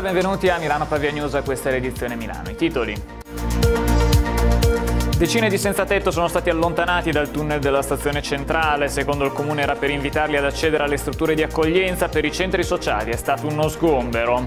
Buonasera, benvenuti a Milano Pavia News, a questa è l'edizione Milano. I titoli. Decine di senza tetto sono stati allontanati dal tunnel della stazione centrale. Secondo il comune era per invitarli ad accedere alle strutture di accoglienza per i centri sociali. È stato uno sgombero.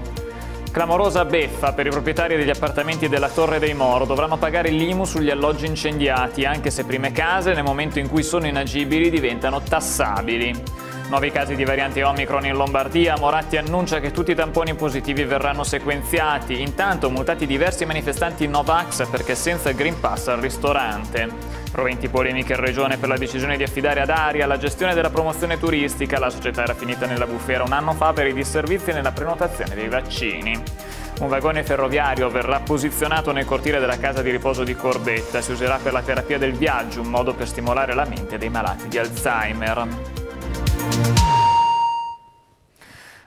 Clamorosa beffa per i proprietari degli appartamenti della Torre dei Moro. Dovranno pagare l'IMU sugli alloggi incendiati, anche se prime case, nel momento in cui sono inagibili, diventano tassabili. Nuovi casi di variante Omicron in Lombardia, Moratti annuncia che tutti i tamponi positivi verranno sequenziati, intanto mutati diversi manifestanti Novax perché senza Green Pass al ristorante. Proventi polemiche in regione per la decisione di affidare ad Aria la gestione della promozione turistica, la società era finita nella bufera un anno fa per i disservizi nella prenotazione dei vaccini. Un vagone ferroviario verrà posizionato nel cortile della casa di riposo di Corbetta, si userà per la terapia del viaggio, un modo per stimolare la mente dei malati di Alzheimer.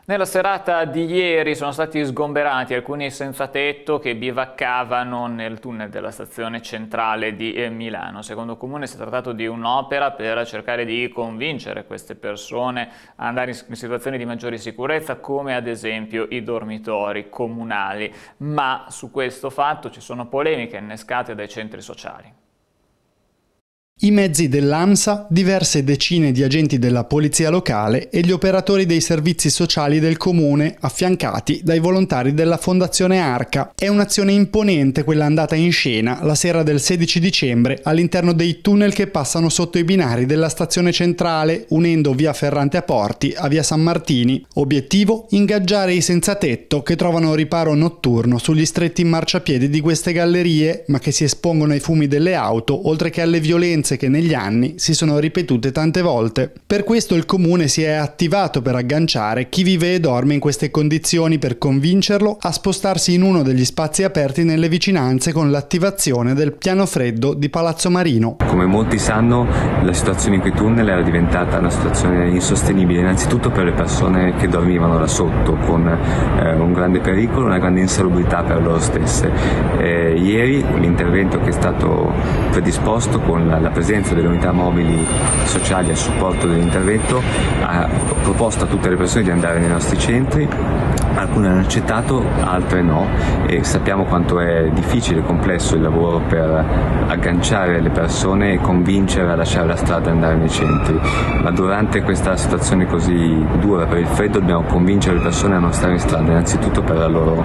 Nella serata di ieri sono stati sgomberati alcuni senza tetto che bivaccavano nel tunnel della stazione centrale di eh, Milano. Secondo il Comune si è trattato di un'opera per cercare di convincere queste persone a andare in situazioni di maggiore sicurezza come ad esempio i dormitori comunali. Ma su questo fatto ci sono polemiche innescate dai centri sociali i mezzi dell'AMSA, diverse decine di agenti della polizia locale e gli operatori dei servizi sociali del comune, affiancati dai volontari della Fondazione Arca. È un'azione imponente quella andata in scena la sera del 16 dicembre all'interno dei tunnel che passano sotto i binari della stazione centrale, unendo via Ferrante a Porti a via San Martini. Obiettivo? Ingaggiare i senza tetto che trovano riparo notturno sugli stretti marciapiedi di queste gallerie, ma che si espongono ai fumi delle auto, oltre che alle violenze prassi che negli anni si sono ripetute tante volte. Per questo il comune si è attivato per agganciare chi vive e dorme in queste condizioni per convincerlo a spostarsi in uno degli spazi aperti nelle vicinanze con l'attivazione del piano freddo di Palazzo Marino. Come molti sanno la situazione in quei tunnel era diventata una situazione insostenibile innanzitutto per le persone che dormivano là sotto con eh, un grande pericolo, una grande insalubrità per loro stesse. Eh, ieri l'intervento che è stato predisposto con la, la presenza presenza delle unità mobili sociali a supporto dell'intervento ha proposto a tutte le persone di andare nei nostri centri alcune hanno accettato, altre no e sappiamo quanto è difficile e complesso il lavoro per agganciare le persone e convincere a lasciare la strada e andare nei centri, ma durante questa situazione così dura per il freddo dobbiamo convincere le persone a non stare in strada innanzitutto per la loro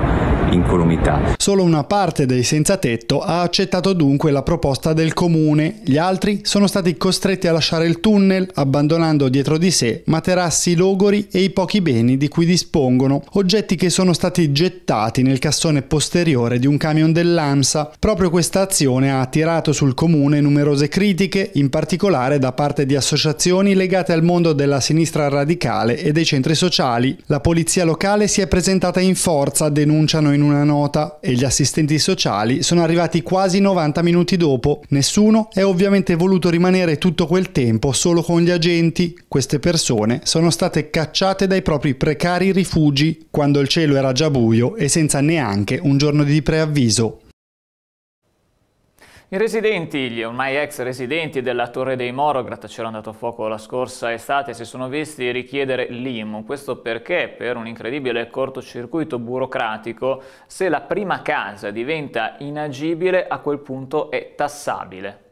incolumità. Solo una parte dei senza tetto ha accettato dunque la proposta del comune, gli altri sono stati costretti a lasciare il tunnel abbandonando dietro di sé materassi logori e i pochi beni di cui dispongono, oggetti oggetti che sono stati gettati nel cassone posteriore di un camion dell'AMSA. Proprio questa azione ha attirato sul comune numerose critiche, in particolare da parte di associazioni legate al mondo della sinistra radicale e dei centri sociali. La polizia locale si è presentata in forza, denunciano in una nota, e gli assistenti sociali sono arrivati quasi 90 minuti dopo. Nessuno è ovviamente voluto rimanere tutto quel tempo solo con gli agenti. Queste persone sono state cacciate dai propri precari rifugi quando quando il cielo era già buio e senza neanche un giorno di preavviso. I residenti, gli ormai ex residenti della Torre dei Morograt, c'era andato a fuoco la scorsa estate, si sono visti richiedere l'IMU. Questo perché, per un incredibile cortocircuito burocratico, se la prima casa diventa inagibile, a quel punto è tassabile.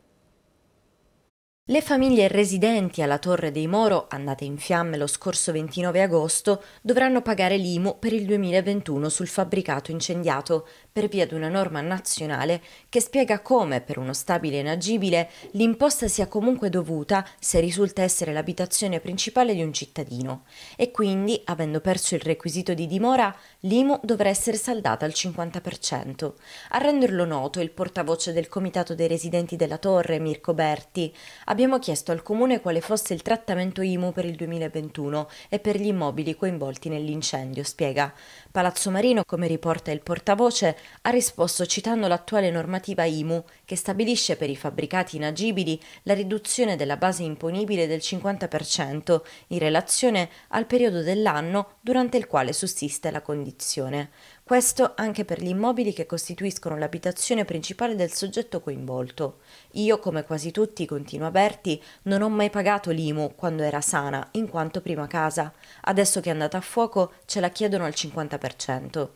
Le famiglie residenti alla Torre dei Moro, andate in fiamme lo scorso 29 agosto, dovranno pagare l'IMU per il 2021 sul fabbricato incendiato, per via di una norma nazionale che spiega come, per uno stabile inagibile, l'imposta sia comunque dovuta se risulta essere l'abitazione principale di un cittadino e quindi, avendo perso il requisito di dimora, l'IMU dovrà essere saldata al 50%. A renderlo noto il portavoce del Comitato dei Residenti della Torre, Mirko Berti, abbiamo chiesto al Comune quale fosse il trattamento IMU per il 2021 e per gli immobili coinvolti nell'incendio, spiega. Palazzo Marino, come riporta il portavoce, ha risposto citando l'attuale normativa IMU che stabilisce per i fabbricati inagibili la riduzione della base imponibile del 50% in relazione al periodo dell'anno durante il quale sussiste la condizione. Questo anche per gli immobili che costituiscono l'abitazione principale del soggetto coinvolto. Io, come quasi tutti, continua Berti, non ho mai pagato l'IMU quando era sana, in quanto prima casa. Adesso che è andata a fuoco ce la chiedono al 50%.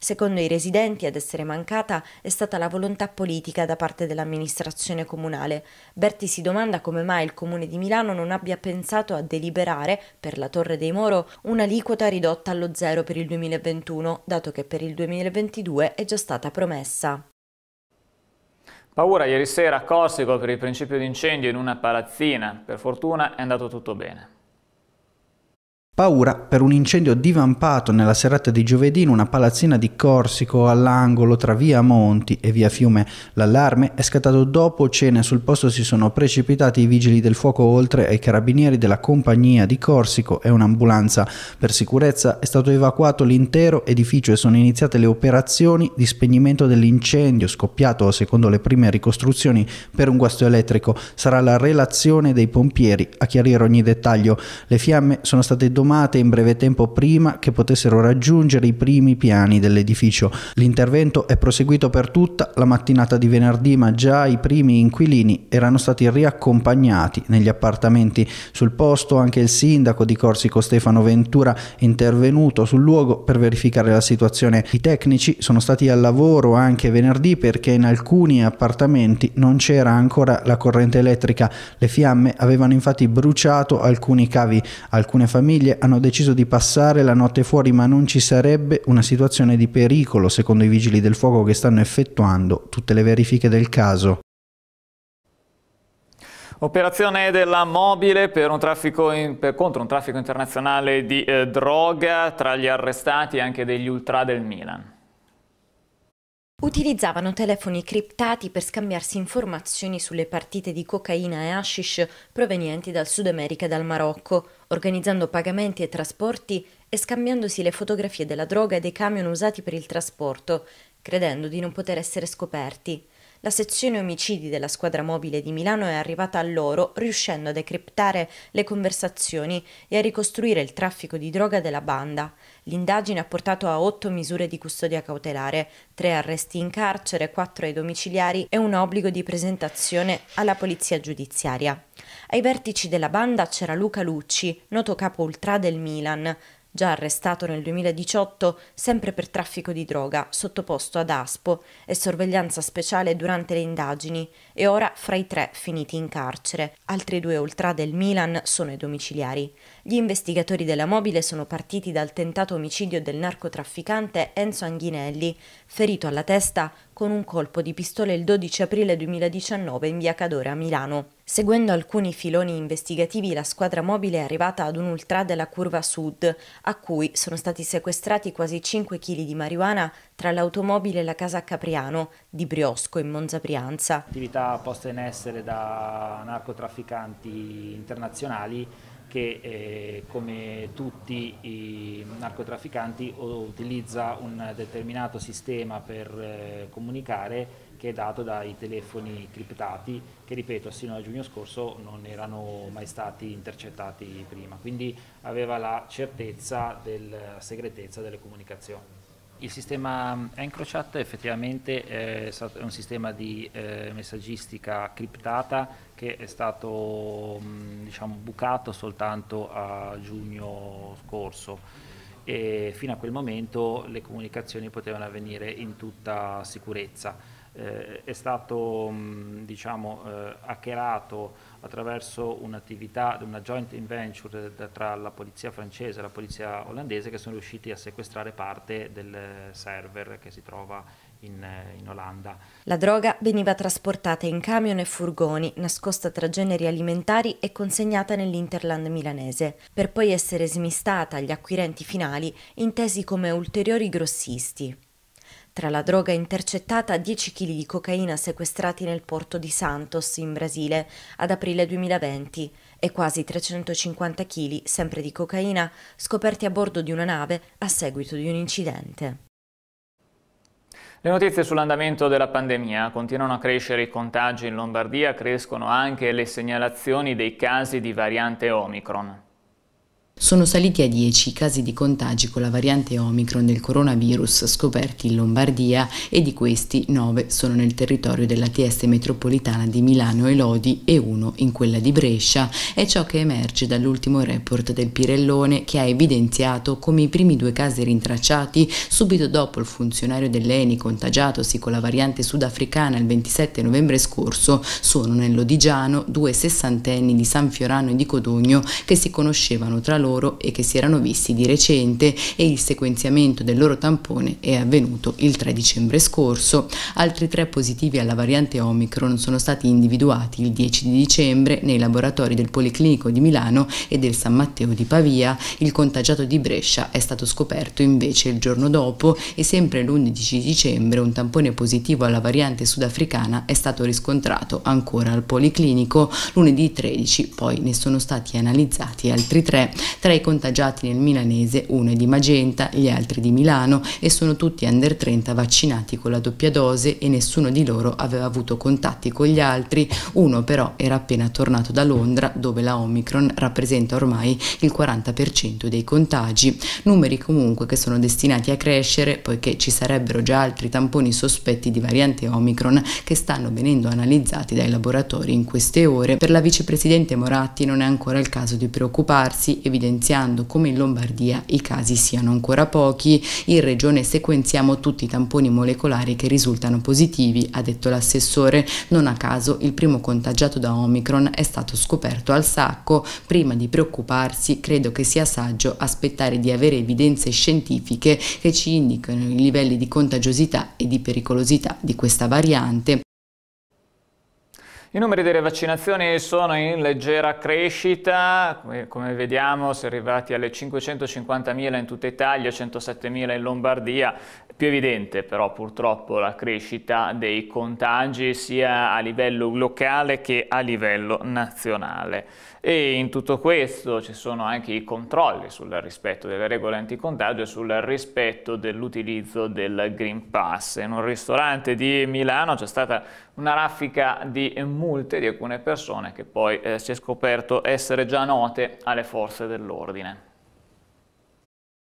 Secondo i residenti ad essere mancata è stata la volontà politica da parte dell'amministrazione comunale. Berti si domanda come mai il comune di Milano non abbia pensato a deliberare per la Torre dei Moro un'aliquota ridotta allo zero per il 2021, dato che per il 2022 è già stata promessa. Paura ieri sera a Corsico per il principio di incendio in una palazzina. Per fortuna è andato tutto bene. Paura per un incendio divampato nella serata di giovedì in una palazzina di Corsico all'angolo tra via Monti e via Fiume. L'allarme è scattato dopo cena e sul posto si sono precipitati i vigili del fuoco oltre ai carabinieri della compagnia di Corsico e un'ambulanza. Per sicurezza è stato evacuato l'intero edificio e sono iniziate le operazioni di spegnimento dell'incendio scoppiato, secondo le prime ricostruzioni, per un guasto elettrico. Sarà la relazione dei pompieri a chiarire ogni dettaglio. Le fiamme sono state domandate formate in breve tempo prima che potessero raggiungere i primi piani dell'edificio. L'intervento è proseguito per tutta la mattinata di venerdì, ma già i primi inquilini erano stati riaccompagnati negli appartamenti. Sul posto anche il sindaco di Corsico Stefano Ventura è intervenuto sul luogo per verificare la situazione. I tecnici sono stati al lavoro anche venerdì perché in alcuni appartamenti non c'era ancora la corrente elettrica. Le fiamme avevano infatti bruciato alcuni cavi. Alcune famiglie hanno deciso di passare la notte fuori ma non ci sarebbe una situazione di pericolo secondo i vigili del fuoco che stanno effettuando tutte le verifiche del caso. Operazione della mobile per un in, per, contro un traffico internazionale di eh, droga, tra gli arrestati anche degli ultra del Milan. Utilizzavano telefoni criptati per scambiarsi informazioni sulle partite di cocaina e hashish provenienti dal Sud America e dal Marocco, organizzando pagamenti e trasporti e scambiandosi le fotografie della droga e dei camion usati per il trasporto, credendo di non poter essere scoperti. La sezione omicidi della squadra mobile di Milano è arrivata a loro riuscendo a decriptare le conversazioni e a ricostruire il traffico di droga della banda. L'indagine ha portato a otto misure di custodia cautelare, tre arresti in carcere, quattro ai domiciliari e un obbligo di presentazione alla polizia giudiziaria. Ai vertici della banda c'era Luca Lucci, noto capo ultra del Milan, già arrestato nel 2018 sempre per traffico di droga, sottoposto ad ASPO e sorveglianza speciale durante le indagini e ora fra i tre finiti in carcere. Altri due ultra del Milan sono i domiciliari. Gli investigatori della mobile sono partiti dal tentato omicidio del narcotrafficante Enzo Anghinelli, ferito alla testa con un colpo di pistola il 12 aprile 2019 in via Cadore a Milano. Seguendo alcuni filoni investigativi, la squadra mobile è arrivata ad un ultra della curva sud, a cui sono stati sequestrati quasi 5 kg di marijuana tra l'automobile e la casa Capriano, di Briosco in Monza Brianza. Attività posta in essere da narcotrafficanti internazionali che eh, come tutti i narcotrafficanti utilizza un determinato sistema per eh, comunicare che è dato dai telefoni criptati che ripeto sino a giugno scorso non erano mai stati intercettati prima, quindi aveva la certezza della segretezza delle comunicazioni. Il sistema EncroChat effettivamente è un sistema di eh, messaggistica criptata che è stato mm, diciamo, bucato soltanto a giugno scorso e fino a quel momento le comunicazioni potevano avvenire in tutta sicurezza eh, è stato mm, diciamo, eh, hackerato attraverso un'attività una joint venture tra la polizia francese e la polizia olandese che sono riusciti a sequestrare parte del server che si trova in, eh, in, Olanda. La droga veniva trasportata in camion e furgoni, nascosta tra generi alimentari e consegnata nell'Interland milanese, per poi essere smistata agli acquirenti finali intesi come ulteriori grossisti. Tra la droga intercettata 10 kg di cocaina sequestrati nel porto di Santos in Brasile ad aprile 2020 e quasi 350 kg sempre di cocaina scoperti a bordo di una nave a seguito di un incidente. Le notizie sull'andamento della pandemia continuano a crescere i contagi in Lombardia, crescono anche le segnalazioni dei casi di variante Omicron. Sono saliti a 10 i casi di contagi con la variante Omicron del coronavirus scoperti in Lombardia e di questi 9 sono nel territorio della dell'ATS metropolitana di Milano e Lodi e uno in quella di Brescia. È ciò che emerge dall'ultimo report del Pirellone che ha evidenziato come i primi due casi rintracciati subito dopo il funzionario dell'ENI contagiatosi con la variante sudafricana il 27 novembre scorso sono nell'Odigiano due sessantenni di San Fiorano e di Codogno che si conoscevano tra loro loro e che si erano visti di recente e il sequenziamento del loro tampone è avvenuto il 3 dicembre scorso. Altri tre positivi alla variante Omicron sono stati individuati il 10 di dicembre nei laboratori del Policlinico di Milano e del San Matteo di Pavia. Il contagiato di Brescia è stato scoperto invece il giorno dopo e sempre l'11 dicembre un tampone positivo alla variante sudafricana è stato riscontrato ancora al Policlinico. Lunedì 13 poi ne sono stati analizzati altri tre. Tra i contagiati nel milanese uno è di Magenta, gli altri di Milano e sono tutti under 30 vaccinati con la doppia dose e nessuno di loro aveva avuto contatti con gli altri, uno però era appena tornato da Londra dove la Omicron rappresenta ormai il 40% dei contagi, numeri comunque che sono destinati a crescere poiché ci sarebbero già altri tamponi sospetti di variante Omicron che stanno venendo analizzati dai laboratori in queste ore. Per la vicepresidente Moratti non è ancora il caso di preoccuparsi, evidentemente evidenziando come in Lombardia i casi siano ancora pochi. In regione sequenziamo tutti i tamponi molecolari che risultano positivi, ha detto l'assessore. Non a caso il primo contagiato da Omicron è stato scoperto al sacco. Prima di preoccuparsi credo che sia saggio aspettare di avere evidenze scientifiche che ci indicano i livelli di contagiosità e di pericolosità di questa variante. I numeri delle vaccinazioni sono in leggera crescita, come vediamo si è arrivati alle 550.000 in tutta Italia, 107.000 in Lombardia, più evidente però purtroppo la crescita dei contagi sia a livello locale che a livello nazionale. E in tutto questo ci sono anche i controlli sul rispetto delle regole anticontagio e sul rispetto dell'utilizzo del Green Pass. In un ristorante di Milano c'è stata una raffica di multe di alcune persone che poi eh, si è scoperto essere già note alle forze dell'ordine.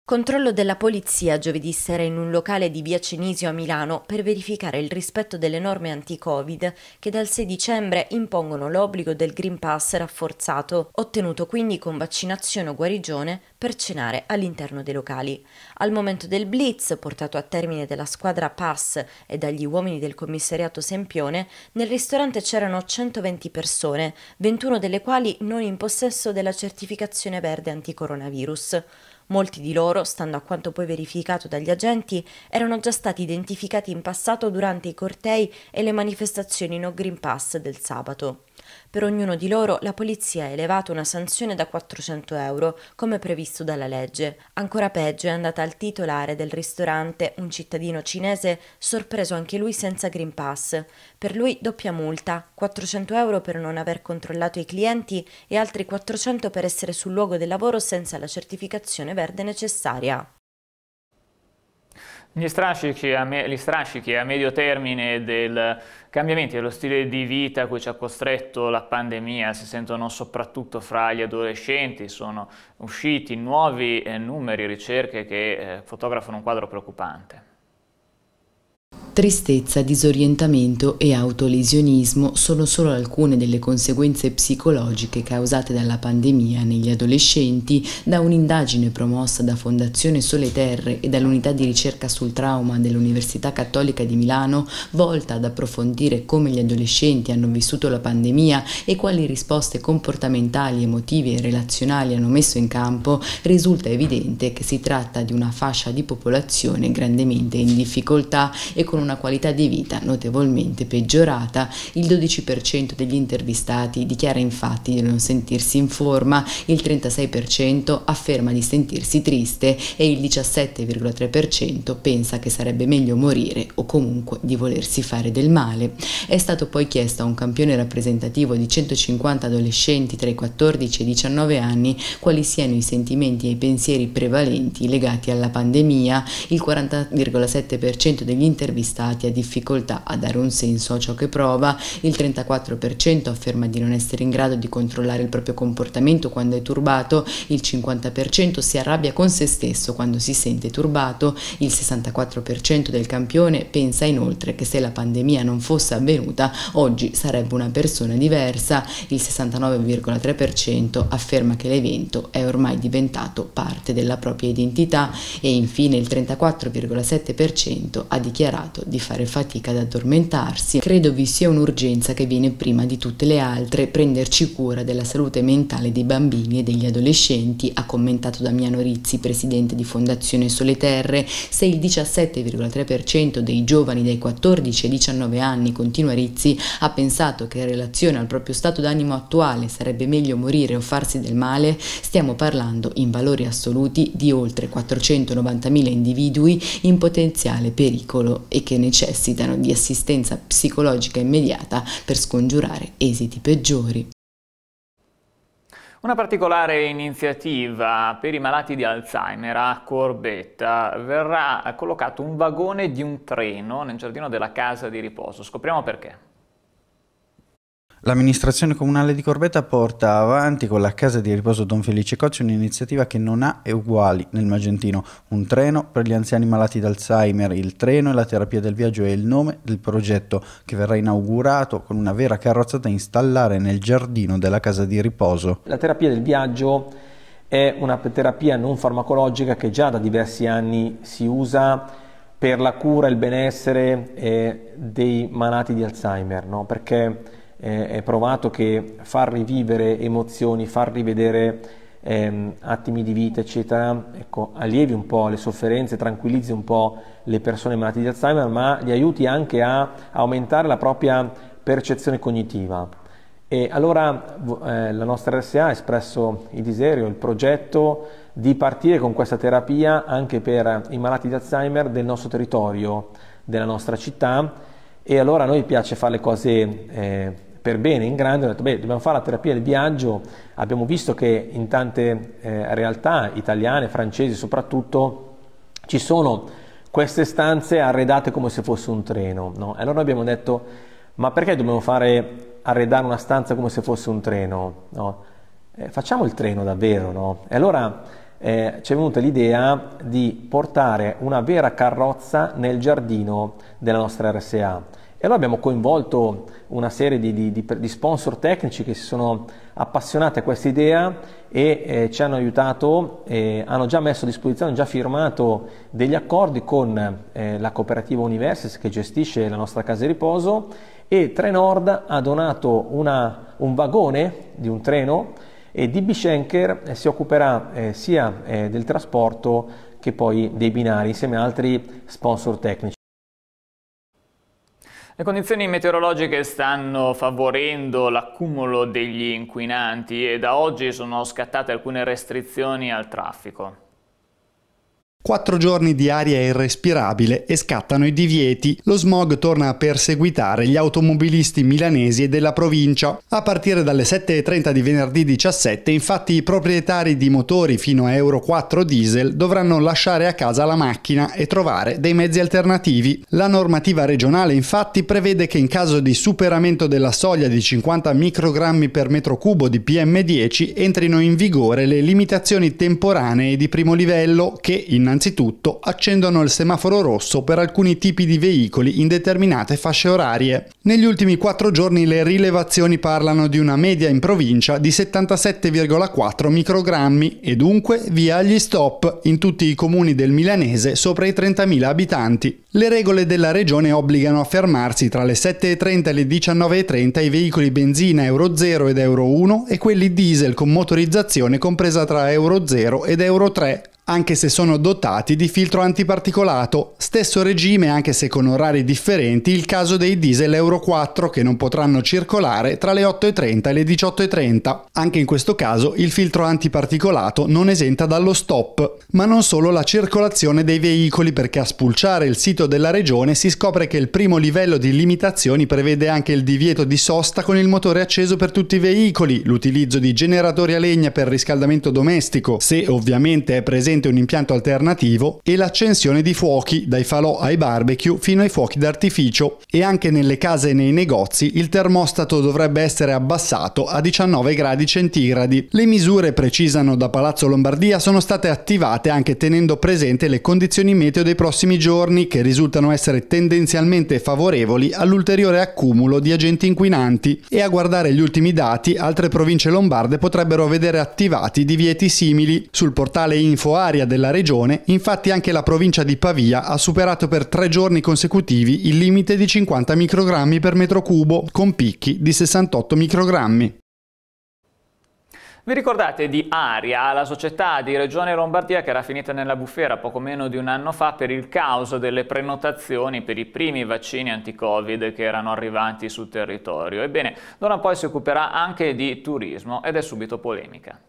Controllo della polizia giovedì sera in un locale di via Cenisio a Milano per verificare il rispetto delle norme anti-Covid che dal 6 dicembre impongono l'obbligo del Green Pass rafforzato, ottenuto quindi con vaccinazione o guarigione per cenare all'interno dei locali. Al momento del blitz, portato a termine dalla squadra Pass e dagli uomini del commissariato Sempione, nel ristorante c'erano 120 persone, 21 delle quali non in possesso della certificazione verde anticoronavirus. Molti di loro, stando a quanto poi verificato dagli agenti, erano già stati identificati in passato durante i cortei e le manifestazioni no Green Pass del sabato. Per ognuno di loro la polizia ha elevato una sanzione da 400 euro, come previsto dalla legge. Ancora peggio è andata al titolare del ristorante, un cittadino cinese sorpreso anche lui senza Green Pass. Per lui doppia multa, 400 euro per non aver controllato i clienti e altri 400 per essere sul luogo del lavoro senza la certificazione verde necessaria. Gli strascichi, a, me, gli strascichi a medio termine del cambiamento dello stile di vita a cui ci ha costretto la pandemia si sentono soprattutto fra gli adolescenti, sono usciti nuovi eh, numeri, ricerche che eh, fotografano un quadro preoccupante. Tristezza, disorientamento e autolesionismo sono solo alcune delle conseguenze psicologiche causate dalla pandemia negli adolescenti da un'indagine promossa da Fondazione Sole Terre e dall'unità di ricerca sul trauma dell'Università Cattolica di Milano volta ad approfondire come gli adolescenti hanno vissuto la pandemia e quali risposte comportamentali, emotive e relazionali hanno messo in campo, risulta evidente che si tratta di una fascia di popolazione grandemente in difficoltà e con una qualità di vita notevolmente peggiorata. Il 12% degli intervistati dichiara infatti di non sentirsi in forma, il 36% afferma di sentirsi triste e il 17,3% pensa che sarebbe meglio morire o comunque di volersi fare del male. È stato poi chiesto a un campione rappresentativo di 150 adolescenti tra i 14 e i 19 anni quali siano i sentimenti e i pensieri prevalenti legati alla pandemia. Il 40,7% degli intervistati intervistati ha difficoltà a dare un senso a ciò che prova, il 34% afferma di non essere in grado di controllare il proprio comportamento quando è turbato, il 50% si arrabbia con se stesso quando si sente turbato, il 64% del campione pensa inoltre che se la pandemia non fosse avvenuta oggi sarebbe una persona diversa, il 69,3% afferma che l'evento è ormai diventato parte della propria identità e infine il 34,7% ha dichiarato raccontato di fare fatica ad addormentarsi, credo vi sia un'urgenza che viene prima di tutte le altre prenderci cura della salute mentale dei bambini e degli adolescenti, ha commentato Damiano Rizzi, presidente di Fondazione Sole Terre. Se il 17,3% dei giovani dai 14 ai 19 anni, continua Rizzi, ha pensato che in relazione al proprio stato d'animo attuale sarebbe meglio morire o farsi del male, stiamo parlando in valori assoluti di oltre 490.000 individui in potenziale pericolo e che necessitano di assistenza psicologica immediata per scongiurare esiti peggiori. Una particolare iniziativa per i malati di Alzheimer a Corbetta verrà collocato un vagone di un treno nel giardino della casa di riposo. Scopriamo perché. L'amministrazione comunale di Corbetta porta avanti con la casa di riposo Don Felice Cocci un'iniziativa che non ha e uguali nel Magentino, un treno per gli anziani malati d'Alzheimer, il treno e la terapia del viaggio è il nome del progetto che verrà inaugurato con una vera carrozza da installare nel giardino della casa di riposo. La terapia del viaggio è una terapia non farmacologica che già da diversi anni si usa per la cura e il benessere eh, dei malati di Alzheimer, no? perché eh, è provato che far rivivere emozioni, far rivedere ehm, attimi di vita, eccetera, ecco, allievi un po' le sofferenze, tranquillizzi un po' le persone malate di Alzheimer, ma li aiuti anche a aumentare la propria percezione cognitiva. E allora eh, la nostra RSA ha espresso il desiderio, il progetto di partire con questa terapia anche per i malati di Alzheimer del nostro territorio, della nostra città e allora a noi piace fare le cose eh, per bene in grande, hanno detto beh dobbiamo fare la terapia del viaggio, abbiamo visto che in tante eh, realtà italiane, francesi soprattutto, ci sono queste stanze arredate come se fosse un treno. No? E allora abbiamo detto ma perché dobbiamo fare arredare una stanza come se fosse un treno? No? Eh, facciamo il treno davvero, no? E allora eh, ci è venuta l'idea di portare una vera carrozza nel giardino della nostra RSA e allora abbiamo coinvolto una serie di, di, di sponsor tecnici che si sono appassionati a questa idea e eh, ci hanno aiutato, eh, hanno già messo a disposizione, hanno già firmato degli accordi con eh, la cooperativa Universis che gestisce la nostra casa di riposo e Trenord ha donato una, un vagone di un treno e DB Schenker eh, si occuperà eh, sia eh, del trasporto che poi dei binari insieme ad altri sponsor tecnici. Le condizioni meteorologiche stanno favorendo l'accumulo degli inquinanti e da oggi sono scattate alcune restrizioni al traffico. 4 giorni di aria irrespirabile e scattano i divieti, lo smog torna a perseguitare gli automobilisti milanesi e della provincia. A partire dalle 7.30 di venerdì 17, infatti, i proprietari di motori fino a Euro 4 diesel dovranno lasciare a casa la macchina e trovare dei mezzi alternativi. La normativa regionale, infatti, prevede che in caso di superamento della soglia di 50 microgrammi per metro cubo di PM10 entrino in vigore le limitazioni temporanee di primo livello che, innanzitutto, innanzitutto accendono il semaforo rosso per alcuni tipi di veicoli in determinate fasce orarie. Negli ultimi quattro giorni le rilevazioni parlano di una media in provincia di 77,4 microgrammi e dunque via agli stop in tutti i comuni del milanese sopra i 30.000 abitanti. Le regole della regione obbligano a fermarsi tra le 7.30 e le 19.30 i veicoli benzina Euro 0 ed Euro 1 e quelli diesel con motorizzazione compresa tra Euro 0 ed Euro 3 anche se sono dotati di filtro antiparticolato, stesso regime anche se con orari differenti il caso dei diesel Euro 4 che non potranno circolare tra le 8.30 e le 18.30. Anche in questo caso il filtro antiparticolato non esenta dallo stop, ma non solo la circolazione dei veicoli perché a spulciare il sito della regione si scopre che il primo livello di limitazioni prevede anche il divieto di sosta con il motore acceso per tutti i veicoli, l'utilizzo di generatori a legna per riscaldamento domestico, se ovviamente è presente presente un impianto alternativo e l'accensione di fuochi dai falò ai barbecue fino ai fuochi d'artificio e anche nelle case e nei negozi il termostato dovrebbe essere abbassato a 19 gradi centigradi. Le misure, precisano da Palazzo Lombardia, sono state attivate anche tenendo presente le condizioni meteo dei prossimi giorni che risultano essere tendenzialmente favorevoli all'ulteriore accumulo di agenti inquinanti e a guardare gli ultimi dati altre province lombarde potrebbero vedere attivati divieti simili. Sul portale Infoa dell'area della regione, infatti anche la provincia di Pavia ha superato per tre giorni consecutivi il limite di 50 microgrammi per metro cubo, con picchi di 68 microgrammi. Vi ricordate di Aria, la società di Regione Lombardia che era finita nella bufera poco meno di un anno fa per il caos delle prenotazioni per i primi vaccini anti-Covid che erano arrivati sul territorio? Ebbene, d'ora in poi si occuperà anche di turismo ed è subito polemica.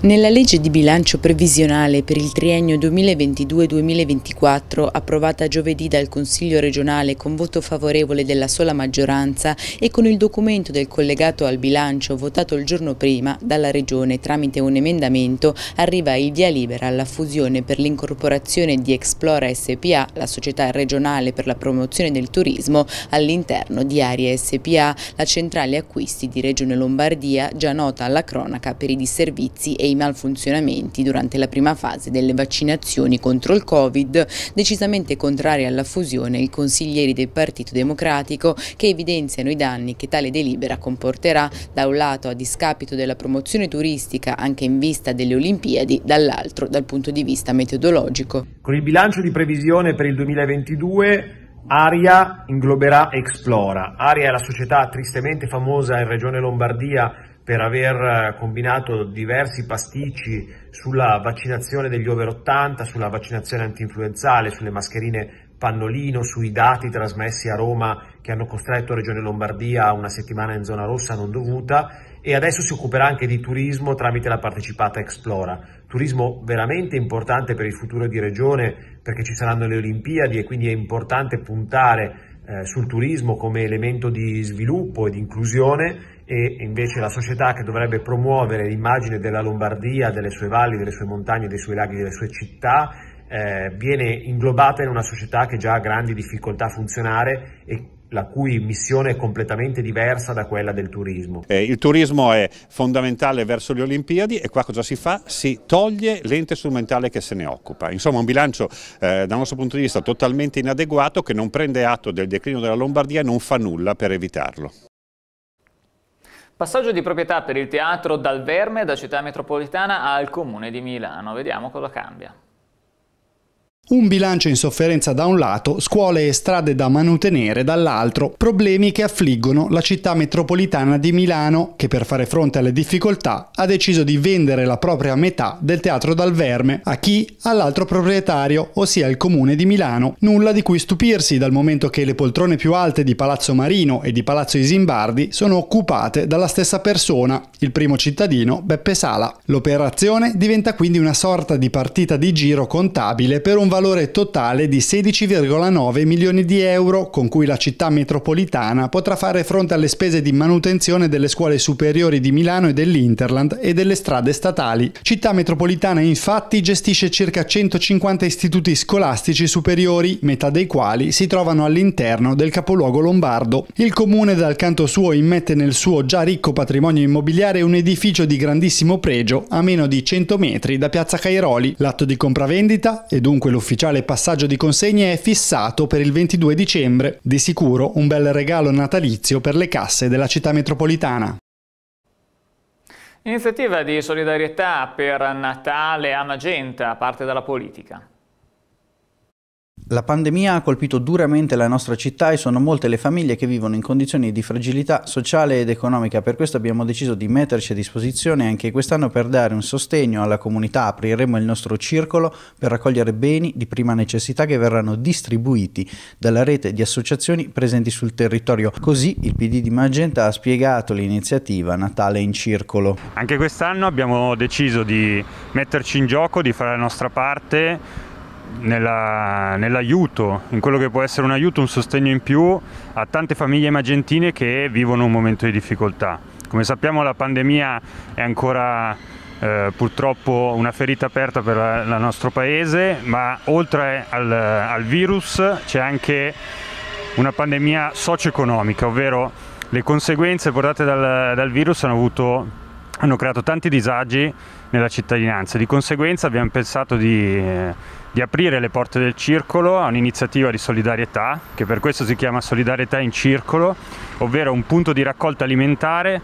Nella legge di bilancio previsionale per il triennio 2022-2024, approvata giovedì dal Consiglio regionale con voto favorevole della sola maggioranza e con il documento del collegato al bilancio votato il giorno prima dalla Regione tramite un emendamento, arriva il via libera alla fusione per l'incorporazione di Explora SPA, la società regionale per la promozione del turismo, all'interno di Aria SPA, la centrale acquisti di Regione Lombardia, già nota alla cronaca per i disservizi e i malfunzionamenti durante la prima fase delle vaccinazioni contro il Covid, decisamente contraria alla fusione i consiglieri del Partito Democratico che evidenziano i danni che tale delibera comporterà da un lato a discapito della promozione turistica anche in vista delle Olimpiadi, dall'altro dal punto di vista metodologico. Con il bilancio di previsione per il 2022 Aria ingloberà Explora. Aria è la società tristemente famosa in Regione Lombardia per aver eh, combinato diversi pasticci sulla vaccinazione degli over 80, sulla vaccinazione antinfluenzale, sulle mascherine pannolino, sui dati trasmessi a Roma che hanno costretto Regione Lombardia a una settimana in zona rossa non dovuta e adesso si occuperà anche di turismo tramite la partecipata Explora. Turismo veramente importante per il futuro di Regione perché ci saranno le Olimpiadi e quindi è importante puntare eh, sul turismo come elemento di sviluppo e di inclusione e invece la società che dovrebbe promuovere l'immagine della Lombardia, delle sue valli, delle sue montagne, dei suoi laghi, delle sue città, eh, viene inglobata in una società che già ha grandi difficoltà a funzionare e la cui missione è completamente diversa da quella del turismo. Eh, il turismo è fondamentale verso le Olimpiadi e qua cosa si fa? Si toglie l'ente strumentale che se ne occupa. Insomma un bilancio eh, dal nostro punto di vista totalmente inadeguato che non prende atto del declino della Lombardia e non fa nulla per evitarlo. Passaggio di proprietà per il teatro dal Verme da città metropolitana al comune di Milano. Vediamo cosa cambia. Un bilancio in sofferenza da un lato, scuole e strade da manutenere dall'altro, problemi che affliggono la città metropolitana di Milano che per fare fronte alle difficoltà ha deciso di vendere la propria metà del Teatro dal Verme a chi? All'altro proprietario, ossia il Comune di Milano. Nulla di cui stupirsi dal momento che le poltrone più alte di Palazzo Marino e di Palazzo Isimbardi sono occupate dalla stessa persona, il primo cittadino Beppe Sala. L'operazione diventa quindi una sorta di partita di giro contabile per un valore valore totale di 16,9 milioni di euro con cui la città metropolitana potrà fare fronte alle spese di manutenzione delle scuole superiori di Milano e dell'Interland e delle strade statali. Città metropolitana infatti gestisce circa 150 istituti scolastici superiori, metà dei quali si trovano all'interno del capoluogo lombardo. Il comune dal canto suo immette nel suo già ricco patrimonio immobiliare un edificio di grandissimo pregio a meno di 100 metri da Piazza Cairoli. L'atto di compravendita e dunque l'ufficio L'ufficiale passaggio di consegne è fissato per il 22 dicembre, di sicuro un bel regalo natalizio per le casse della città metropolitana. Iniziativa di solidarietà per Natale a Magenta, parte dalla politica. La pandemia ha colpito duramente la nostra città e sono molte le famiglie che vivono in condizioni di fragilità sociale ed economica, per questo abbiamo deciso di metterci a disposizione anche quest'anno per dare un sostegno alla comunità. Apriremo il nostro circolo per raccogliere beni di prima necessità che verranno distribuiti dalla rete di associazioni presenti sul territorio. Così il PD di Magenta ha spiegato l'iniziativa Natale in Circolo. Anche quest'anno abbiamo deciso di metterci in gioco, di fare la nostra parte nella, nell'aiuto, in quello che può essere un aiuto, un sostegno in più a tante famiglie magentine che vivono un momento di difficoltà. Come sappiamo la pandemia è ancora eh, purtroppo una ferita aperta per il nostro paese, ma oltre al, al virus c'è anche una pandemia socio-economica, ovvero le conseguenze portate dal, dal virus hanno, avuto, hanno creato tanti disagi nella cittadinanza. Di conseguenza abbiamo pensato di, eh, di, aprire le porte del circolo a un'iniziativa di solidarietà, che per questo si chiama Solidarietà in Circolo, ovvero un punto di raccolta alimentare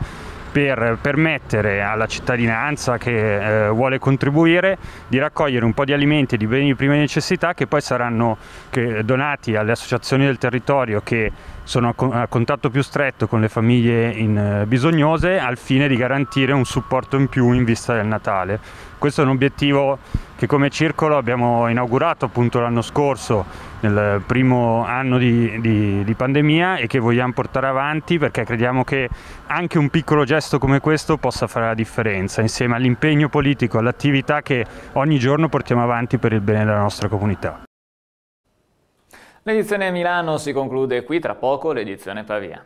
per permettere alla cittadinanza che eh, vuole contribuire di raccogliere un po' di alimenti e di beni di prima necessità che poi saranno che, donati alle associazioni del territorio che sono a, contatto più stretto con le famiglie in, eh, bisognose al fine di garantire un supporto in più in vista del Natale. Questo è un obiettivo che come circolo abbiamo inaugurato appunto l'anno scorso, nel primo anno di, di, di pandemia e che vogliamo portare avanti perché crediamo che anche un piccolo gesto come questo possa fare la differenza insieme all'impegno politico, all'attività che ogni giorno portiamo avanti per il bene della nostra comunità. L'edizione Milano si conclude qui, tra poco l'edizione Pavia.